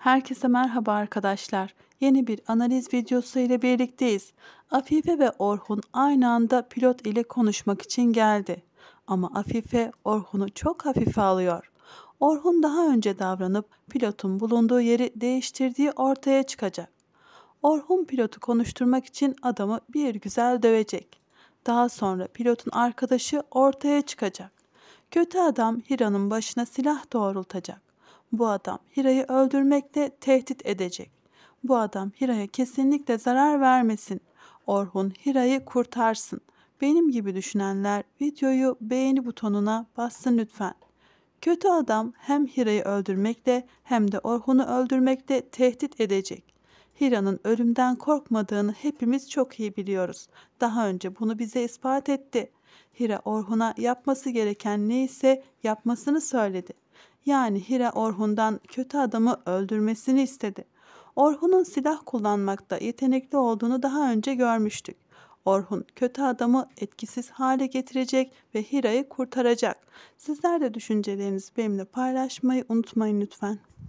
Herkese merhaba arkadaşlar. Yeni bir analiz videosu ile birlikteyiz. Afife ve Orhun aynı anda pilot ile konuşmak için geldi. Ama Afife Orhun'u çok hafife alıyor. Orhun daha önce davranıp pilotun bulunduğu yeri değiştirdiği ortaya çıkacak. Orhun pilotu konuşturmak için adamı bir güzel dövecek. Daha sonra pilotun arkadaşı ortaya çıkacak. Kötü adam Hira'nın başına silah doğrultacak. Bu adam Hira'yı öldürmekle tehdit edecek. Bu adam Hira'ya kesinlikle zarar vermesin. Orhun Hira'yı kurtarsın. Benim gibi düşünenler videoyu beğeni butonuna bassın lütfen. Kötü adam hem Hira'yı öldürmekle hem de Orhun'u öldürmekle tehdit edecek. Hira'nın ölümden korkmadığını hepimiz çok iyi biliyoruz. Daha önce bunu bize ispat etti. Hira Orhun'a yapması gereken neyse yapmasını söyledi yani Hira Orhun'dan kötü adamı öldürmesini istedi. Orhun'un silah kullanmakta yetenekli olduğunu daha önce görmüştük. Orhun kötü adamı etkisiz hale getirecek ve Hira'yı kurtaracak. Sizler de düşüncelerinizi benimle paylaşmayı unutmayın lütfen.